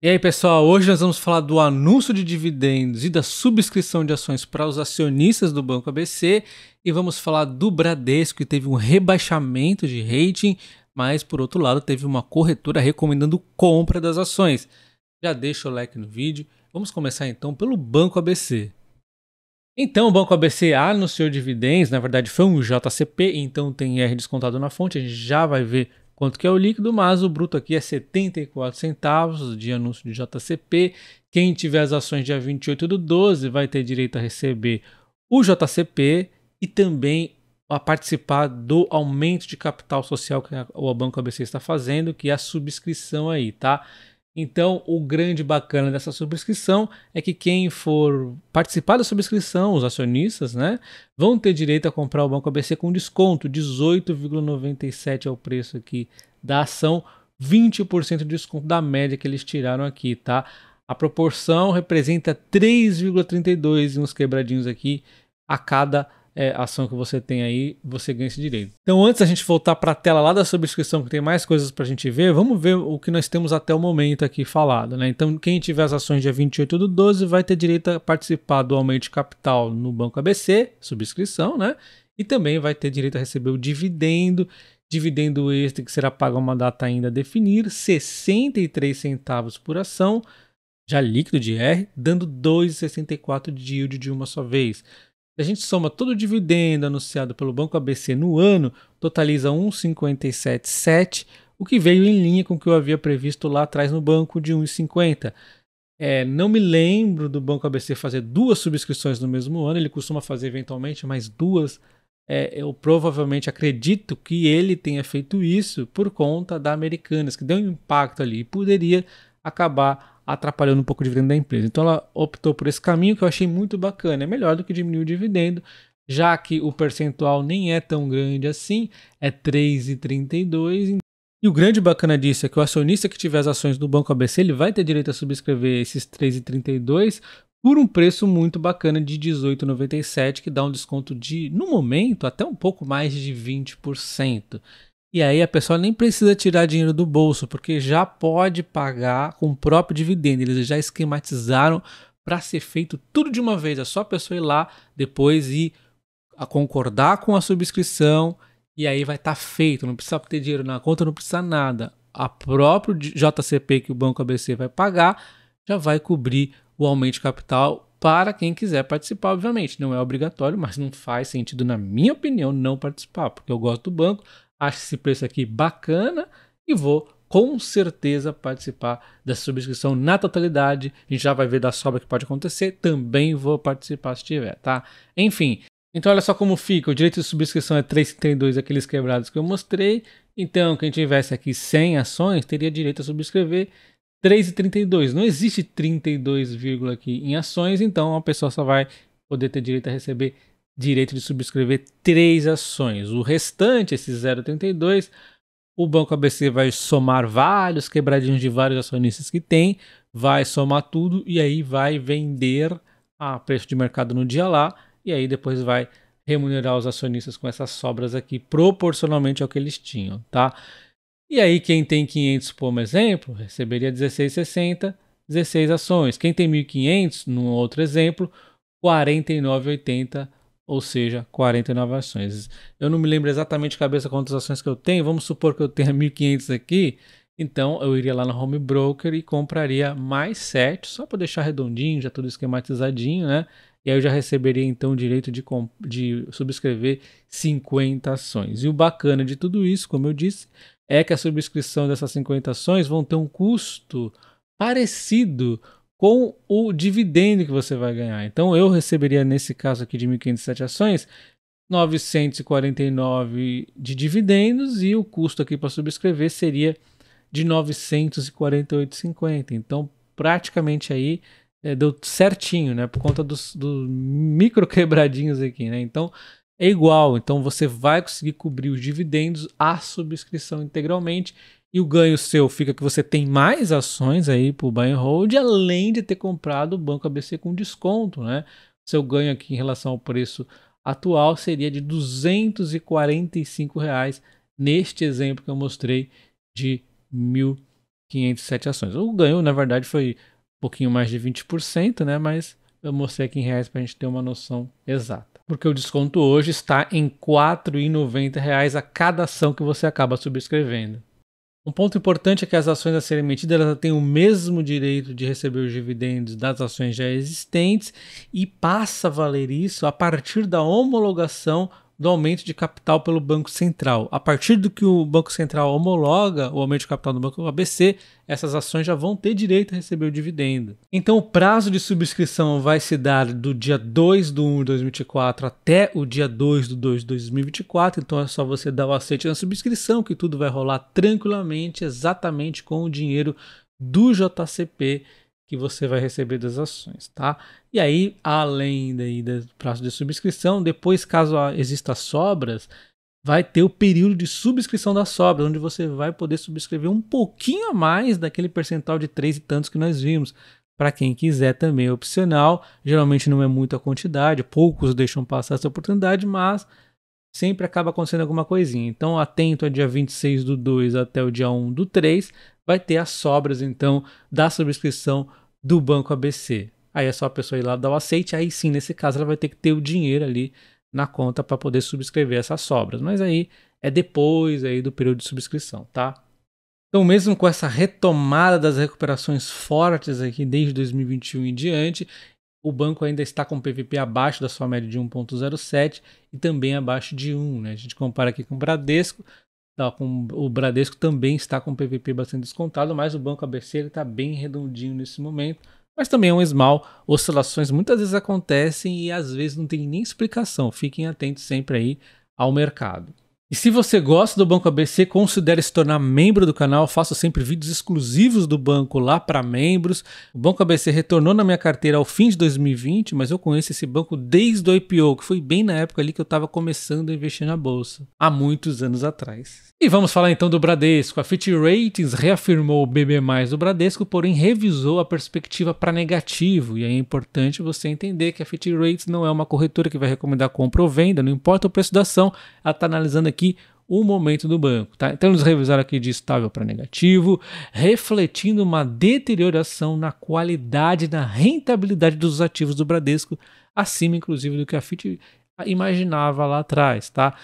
E aí, pessoal, hoje nós vamos falar do anúncio de dividendos e da subscrição de ações para os acionistas do Banco ABC e vamos falar do Bradesco, que teve um rebaixamento de rating, mas por outro lado, teve uma corretora recomendando compra das ações. Já deixa o like no vídeo. Vamos começar então pelo Banco ABC. Então, o Banco ABC anunciou dividendos, na verdade foi um JCP, então tem R descontado na fonte, a gente já vai ver quanto que é o líquido, mas o bruto aqui é 74 centavos de anúncio de JCP. Quem tiver as ações dia 28 do 12 vai ter direito a receber o JCP e também a participar do aumento de capital social que o Banco ABC está fazendo, que é a subscrição aí, tá? Então, o grande bacana dessa subscrição é que quem for participar da subscrição, os acionistas, né, vão ter direito a comprar o Banco ABC com desconto, 18,97 é o preço aqui da ação, 20% de desconto da média que eles tiraram aqui, tá? A proporção representa 3,32 e uns quebradinhos aqui a cada é, ação que você tem aí, você ganha esse direito. Então, antes a gente voltar para a tela lá da subscrição, que tem mais coisas para a gente ver, vamos ver o que nós temos até o momento aqui falado. Né? Então, quem tiver as ações dia 28 do 12 vai ter direito a participar do aumento de capital no Banco ABC, subscrição, né? E também vai ter direito a receber o dividendo, dividendo extra que será pago a uma data ainda a definir, 63 centavos por ação, já líquido de R, dando 2,64 de yield de uma só vez a gente soma todo o dividendo anunciado pelo Banco ABC no ano, totaliza 1,577, o que veio em linha com o que eu havia previsto lá atrás no banco de 1,50. É, não me lembro do Banco ABC fazer duas subscrições no mesmo ano, ele costuma fazer eventualmente mais duas. É, eu provavelmente acredito que ele tenha feito isso por conta da Americanas, que deu um impacto ali e poderia acabar atrapalhando um pouco o dividendo da empresa. Então ela optou por esse caminho que eu achei muito bacana. É melhor do que diminuir o dividendo, já que o percentual nem é tão grande assim, é 3,32. E o grande bacana disso é que o acionista que tiver as ações do Banco ABC, ele vai ter direito a subscrever esses 3,32 por um preço muito bacana de 18,97, que dá um desconto de, no momento, até um pouco mais de 20%. E aí a pessoa nem precisa tirar dinheiro do bolso, porque já pode pagar com o próprio dividendo. Eles já esquematizaram para ser feito tudo de uma vez. É só a pessoa ir lá depois e concordar com a subscrição e aí vai estar tá feito. Não precisa ter dinheiro na conta, não precisa nada. A próprio JCP que o Banco ABC vai pagar já vai cobrir o aumento de capital para quem quiser participar, obviamente. Não é obrigatório, mas não faz sentido, na minha opinião, não participar, porque eu gosto do banco, acho esse preço aqui bacana e vou com certeza participar dessa subscrição na totalidade. A gente já vai ver da sobra que pode acontecer. Também vou participar se tiver, tá? Enfim. Então olha só como fica. O direito de subscrição é 3,32 aqueles quebrados que eu mostrei. Então quem tivesse aqui 100 ações teria direito a subscrever 3,32. Não existe 32, aqui em ações, então a pessoa só vai poder ter direito a receber direito de subscrever três ações. O restante, esses 0,32, o Banco ABC vai somar vários quebradinhos de vários acionistas que tem, vai somar tudo e aí vai vender a preço de mercado no dia lá e aí depois vai remunerar os acionistas com essas sobras aqui proporcionalmente ao que eles tinham, tá? E aí quem tem 500 por exemplo receberia 16,60, 16 ações. Quem tem 1.500, num outro exemplo, 49,80 ou seja, 49 ações. Eu não me lembro exatamente de cabeça quantas ações que eu tenho, vamos supor que eu tenha 1.500 aqui, então eu iria lá no Home Broker e compraria mais 7, só para deixar redondinho, já tudo esquematizadinho, né? E aí eu já receberia então o direito de, de subscrever 50 ações. E o bacana de tudo isso, como eu disse, é que a subscrição dessas 50 ações vão ter um custo parecido com o dividendo que você vai ganhar. Então eu receberia nesse caso aqui de 1.507 ações 949 de dividendos e o custo aqui para subscrever seria de 948,50. Então praticamente aí é, deu certinho, né? Por conta dos, dos micro quebradinhos aqui, né? Então é igual. Então você vai conseguir cobrir os dividendos, a subscrição integralmente e o ganho seu fica que você tem mais ações aí para o buy and hold, além de ter comprado o banco ABC com desconto, né? Seu ganho aqui em relação ao preço atual seria de R$ 245 reais neste exemplo que eu mostrei de 1.507 ações. O ganho, na verdade, foi um pouquinho mais de 20%, né? Mas eu mostrei aqui em reais para a gente ter uma noção exata. Porque o desconto hoje está em R$ 4,90 a cada ação que você acaba subscrevendo. Um ponto importante é que as ações a serem emitidas elas têm o mesmo direito de receber os dividendos das ações já existentes e passa a valer isso a partir da homologação do aumento de capital pelo Banco Central. A partir do que o Banco Central homologa o aumento de capital do Banco ABC, essas ações já vão ter direito a receber o dividendo. Então, o prazo de subscrição vai se dar do dia 2 de 1 de 2024 até o dia 2 de 2 de 2024. Então, é só você dar o aceite na subscrição que tudo vai rolar tranquilamente, exatamente com o dinheiro do JCP que você vai receber das ações, tá? E aí, além daí do prazo de subscrição, depois, caso exista sobras, vai ter o período de subscrição das sobras, onde você vai poder subscrever um pouquinho a mais daquele percentual de três e tantos que nós vimos. Para quem quiser também é opcional, geralmente não é muita quantidade, poucos deixam passar essa oportunidade, mas sempre acaba acontecendo alguma coisinha. Então, atento a dia 26 do 2 até o dia 1 do 3, vai ter as sobras, então, da subscrição do Banco ABC. Aí é só a pessoa ir lá dar o aceite, aí sim, nesse caso, ela vai ter que ter o dinheiro ali na conta para poder subscrever essas sobras. Mas aí é depois aí do período de subscrição, tá? Então, mesmo com essa retomada das recuperações fortes aqui desde 2021 em diante, o banco ainda está com PVP abaixo da sua média de 1.07 e também abaixo de 1. Né? A gente compara aqui com o Bradesco, tá com, o Bradesco também está com PVP bastante descontado, mas o Banco ABC está bem redondinho nesse momento. Mas também é um esmal, oscilações muitas vezes acontecem e às vezes não tem nem explicação. Fiquem atentos sempre aí ao mercado. E se você gosta do Banco ABC, considere se tornar membro do canal. Eu faço sempre vídeos exclusivos do banco lá para membros. O Banco ABC retornou na minha carteira ao fim de 2020, mas eu conheço esse banco desde o IPO, que foi bem na época ali que eu estava começando a investir na bolsa, há muitos anos atrás. E vamos falar então do Bradesco. A Fitch Ratings reafirmou o BB+ do Bradesco, porém revisou a perspectiva para negativo. E é importante você entender que a Fitch Ratings não é uma corretora que vai recomendar compra ou venda, não importa o preço da ação, ela está analisando aqui aqui o momento do banco. Tá? Então, eles revisaram aqui de estável para negativo, refletindo uma deterioração na qualidade na rentabilidade dos ativos do Bradesco, acima, inclusive, do que a FIT imaginava lá atrás. Tá?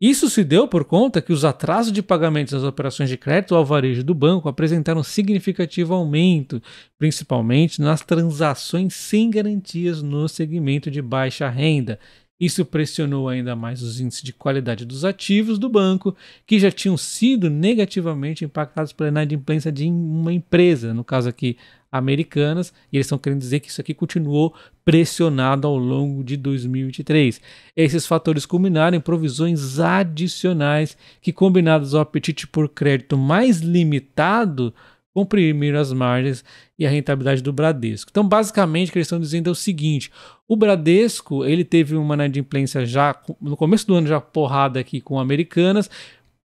Isso se deu por conta que os atrasos de pagamentos das operações de crédito ao varejo do banco apresentaram significativo aumento, principalmente nas transações sem garantias no segmento de baixa renda, isso pressionou ainda mais os índices de qualidade dos ativos do banco, que já tinham sido negativamente impactados pela inadimplência de uma empresa, no caso aqui americanas, e eles estão querendo dizer que isso aqui continuou pressionado ao longo de 2023. Esses fatores culminaram em provisões adicionais que, combinadas ao apetite por crédito mais limitado comprimiram as margens e a rentabilidade do Bradesco. Então, basicamente, o que eles estão dizendo é o seguinte: o Bradesco ele teve uma inadimplência já no começo do ano já porrada aqui com Americanas.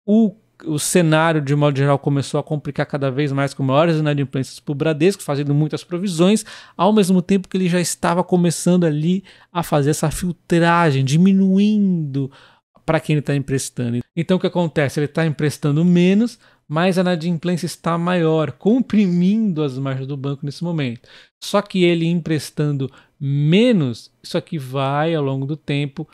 O, o cenário, de modo geral, começou a complicar cada vez mais com maiores inadimplências para o Bradesco, fazendo muitas provisões, ao mesmo tempo que ele já estava começando ali a fazer essa filtragem, diminuindo para quem ele está emprestando. Então, o que acontece? Ele está emprestando menos, mas a inadimplência está maior, comprimindo as margens do banco nesse momento. Só que ele emprestando menos, isso aqui vai ao longo do tempo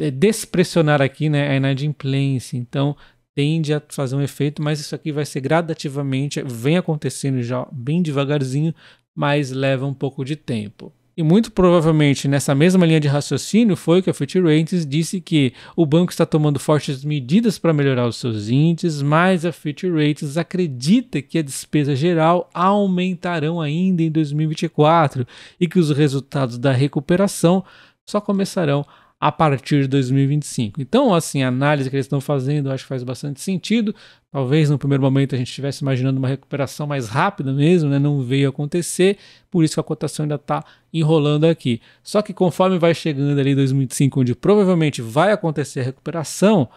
é, despressionar aqui né, a inadimplência. Então, tende a fazer um efeito, mas isso aqui vai ser gradativamente, vem acontecendo já bem devagarzinho, mas leva um pouco de tempo. E muito provavelmente nessa mesma linha de raciocínio foi que a Fitch Rates disse que o banco está tomando fortes medidas para melhorar os seus índices, mas a Fitch Rates acredita que a despesa geral aumentarão ainda em 2024 e que os resultados da recuperação só começarão a partir de 2025. Então, assim, a análise que eles estão fazendo acho que faz bastante sentido. Talvez no primeiro momento a gente estivesse imaginando uma recuperação mais rápida mesmo, né? não veio acontecer, por isso que a cotação ainda está enrolando aqui. Só que conforme vai chegando ali 2025, onde provavelmente vai acontecer a recuperação,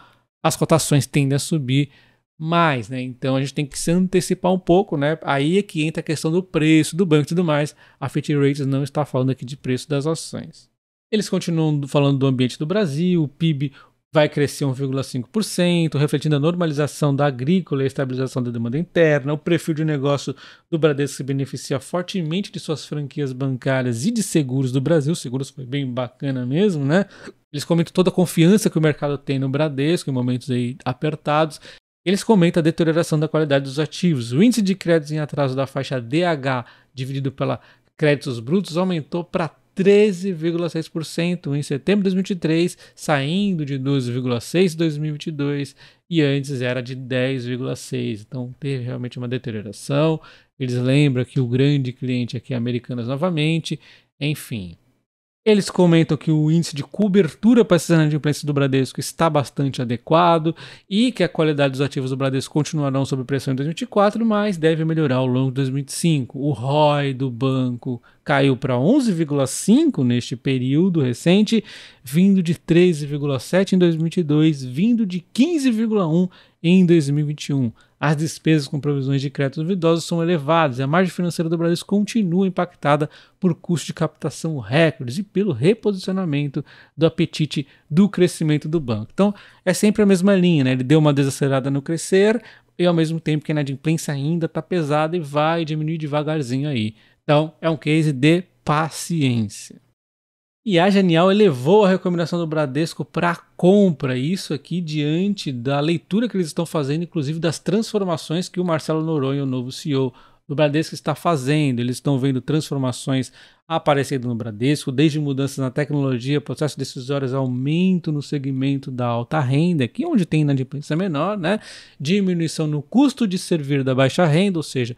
as cotações tendem a subir mais, né? Então a gente tem que se antecipar um pouco, né? Aí é que entra a questão do preço do banco e tudo mais. A Fitch Rates não está falando aqui de preço das ações. Eles continuam falando do ambiente do Brasil, o PIB vai crescer 1,5%, refletindo a normalização da agrícola e a estabilização da demanda interna. O perfil de negócio do Bradesco se beneficia fortemente de suas franquias bancárias e de seguros do Brasil. Seguros foi bem bacana mesmo, né? Eles comentam toda a confiança que o mercado tem no Bradesco em momentos aí apertados. Eles comentam a deterioração da qualidade dos ativos. O índice de créditos em atraso da faixa DH dividido pela créditos brutos aumentou para 13,6% em setembro de 2023, saindo de 12,6% em 2022 e antes era de 10,6%. Então teve realmente uma deterioração. Eles lembram que o grande cliente aqui é Americanas novamente. Enfim, eles comentam que o índice de cobertura para esses inadimplentes do Bradesco está bastante adequado e que a qualidade dos ativos do Bradesco continuarão sob pressão em 2024, mas deve melhorar ao longo de 2025. O ROI do banco caiu para 11,5 neste período recente, vindo de 13,7 em 2022, vindo de 15,1 em 2021. As despesas com provisões de crédito duvidosos são elevadas e a margem financeira do Brasil continua impactada por custo de captação recordes e pelo reposicionamento do apetite do crescimento do banco. Então, é sempre a mesma linha, né? Ele deu uma desacelerada no crescer e ao mesmo tempo que a inadimplência ainda está pesada e vai diminuir devagarzinho aí. Então, é um case de paciência. E a Genial elevou a recomendação do Bradesco para compra, isso aqui diante da leitura que eles estão fazendo, inclusive das transformações que o Marcelo Noronha, o novo CEO do Bradesco, está fazendo. Eles estão vendo transformações aparecendo no Bradesco, desde mudanças na tecnologia, processos decisórios, aumento no segmento da alta renda, que é onde tem inadimplência menor, né? diminuição no custo de servir da baixa renda, ou seja,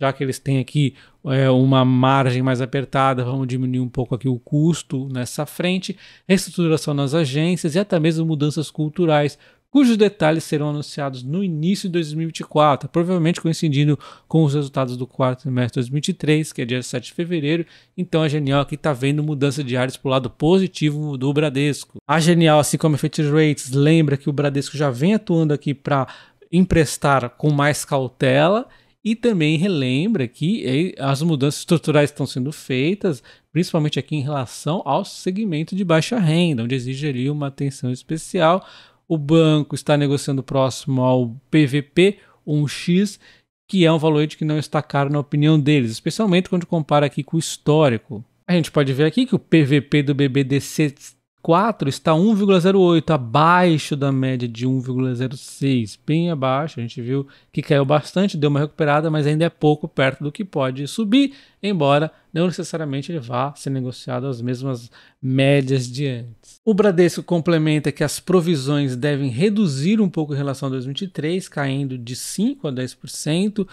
já que eles têm aqui é, uma margem mais apertada, vamos diminuir um pouco aqui o custo nessa frente, reestruturação nas agências e até mesmo mudanças culturais, cujos detalhes serão anunciados no início de 2024, provavelmente coincidindo com os resultados do quarto trimestre de 2023, que é dia 7 de fevereiro. Então a Genial aqui está vendo mudança de áreas para o lado positivo do Bradesco. A Genial, assim como a Fitch Rates, lembra que o Bradesco já vem atuando aqui para emprestar com mais cautela e também relembra que é, as mudanças estruturais estão sendo feitas, principalmente aqui em relação ao segmento de baixa renda, onde exige ali uma atenção especial. O banco está negociando próximo ao PVP, 1 X, que é um valor que não está caro na opinião deles, especialmente quando compara aqui com o histórico. A gente pode ver aqui que o PVP do BBDC 4 está 1,08, abaixo da média de 1,06, bem abaixo. A gente viu que caiu bastante, deu uma recuperada, mas ainda é pouco perto do que pode subir, embora não necessariamente ele vá ser negociado às mesmas médias de antes. O Bradesco complementa que as provisões devem reduzir um pouco em relação a 2023, caindo de 5% a 10%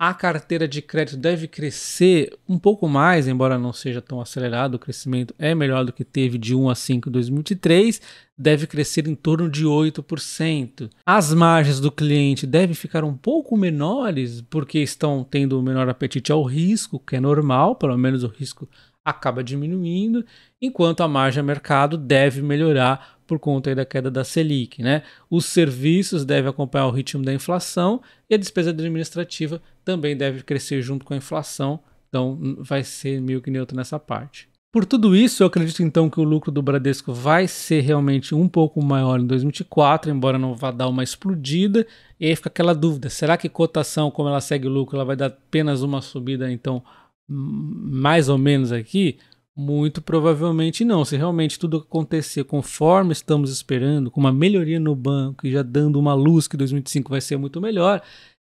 a carteira de crédito deve crescer um pouco mais, embora não seja tão acelerado, o crescimento é melhor do que teve de 1 a 5 em 2003, deve crescer em torno de 8%. As margens do cliente devem ficar um pouco menores, porque estão tendo menor apetite ao risco, que é normal, pelo menos o risco acaba diminuindo, enquanto a margem a mercado deve melhorar por conta da queda da Selic. Né? Os serviços devem acompanhar o ritmo da inflação e a despesa administrativa também deve crescer junto com a inflação, então vai ser meio que neutro nessa parte. Por tudo isso, eu acredito então que o lucro do Bradesco vai ser realmente um pouco maior em 2024, embora não vá dar uma explodida. E aí fica aquela dúvida: será que cotação, como ela segue o lucro, ela vai dar apenas uma subida, então, mais ou menos aqui? Muito provavelmente não. Se realmente tudo acontecer conforme estamos esperando, com uma melhoria no banco e já dando uma luz que 2025 vai ser muito melhor,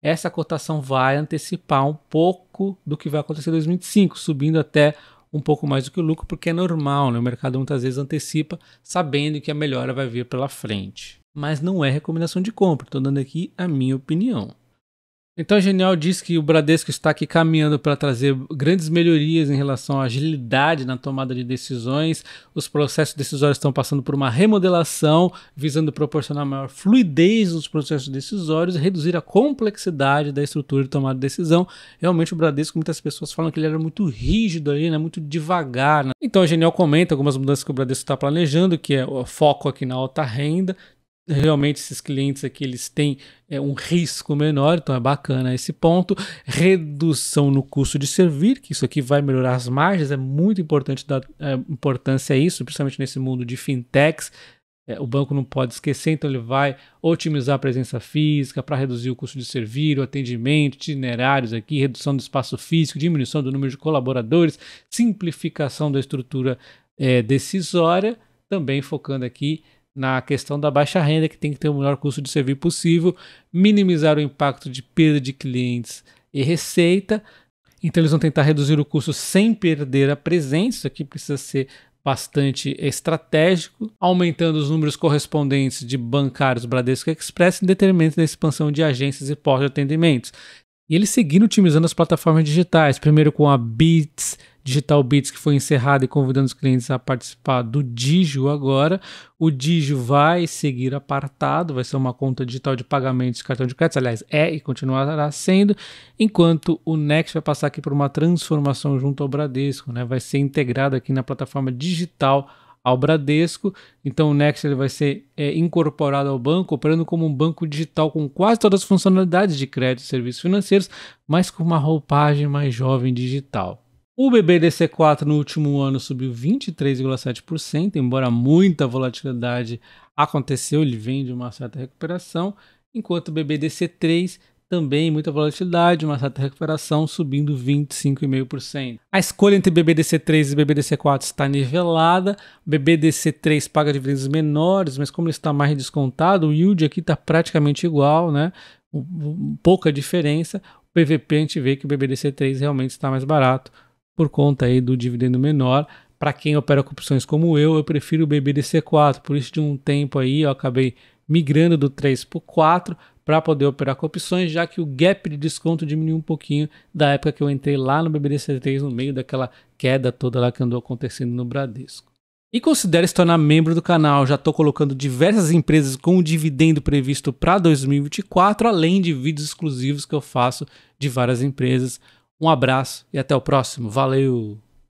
essa cotação vai antecipar um pouco do que vai acontecer em 2025, subindo até um pouco mais do que o lucro, porque é normal, né? o mercado muitas vezes antecipa sabendo que a melhora vai vir pela frente. Mas não é recomendação de compra, estou dando aqui a minha opinião. Então, Genial diz que o Bradesco está aqui caminhando para trazer grandes melhorias em relação à agilidade na tomada de decisões. Os processos decisórios estão passando por uma remodelação, visando proporcionar maior fluidez nos processos decisórios e reduzir a complexidade da estrutura de tomada de decisão. Realmente, o Bradesco, muitas pessoas falam que ele era muito rígido ali, né? muito devagar. Né? Então, a Genial comenta algumas mudanças que o Bradesco está planejando, que é o foco aqui na alta renda, realmente esses clientes aqui eles têm é, um risco menor, então é bacana esse ponto. Redução no custo de servir, que isso aqui vai melhorar as margens, é muito importante dar é, importância a isso, principalmente nesse mundo de fintechs. É, o banco não pode esquecer, então ele vai otimizar a presença física para reduzir o custo de servir, o atendimento, itinerários aqui, redução do espaço físico, diminuição do número de colaboradores, simplificação da estrutura é, decisória, também focando aqui na questão da baixa renda, que tem que ter o menor custo de servir possível, minimizar o impacto de perda de clientes e receita. Então, eles vão tentar reduzir o custo sem perder a presença, Isso aqui precisa ser bastante estratégico, aumentando os números correspondentes de bancários Bradesco Express em detrimento da expansão de agências e pós-atendimentos. E eles seguiram otimizando as plataformas digitais, primeiro com a Beats, Digital Beats, que foi encerrada e convidando os clientes a participar do Digio agora. O Digio vai seguir apartado, vai ser uma conta digital de pagamentos, cartão de crédito, aliás, é e continuará sendo, enquanto o Next vai passar aqui por uma transformação junto ao Bradesco, né? vai ser integrado aqui na plataforma digital ao Bradesco. Então o Next ele vai ser é, incorporado ao banco, operando como um banco digital com quase todas as funcionalidades de crédito e serviços financeiros, mas com uma roupagem mais jovem digital. O BBDC4 no último ano subiu 23,7%, embora muita volatilidade aconteceu, ele vem de uma certa recuperação, enquanto o BBDC3 também muita volatilidade, uma certa recuperação, subindo 25,5%. A escolha entre BBDC3 e BBDC4 está nivelada, BBDC3 paga dividendos menores, mas como ele está mais descontado, o yield aqui está praticamente igual, né? pouca diferença. O PVP a gente vê que o BBDC3 realmente está mais barato por conta aí do dividendo menor, para quem opera com opções como eu, eu prefiro o BBDC4. Por isso, de um tempo aí, eu acabei migrando do 3 para o 4 para poder operar com opções, já que o gap de desconto diminuiu um pouquinho da época que eu entrei lá no BBDC3, no meio daquela queda toda lá que andou acontecendo no Bradesco. E considere se tornar membro do canal. Já estou colocando diversas empresas com o dividendo previsto para 2024, além de vídeos exclusivos que eu faço de várias empresas. Um abraço e até o próximo. Valeu!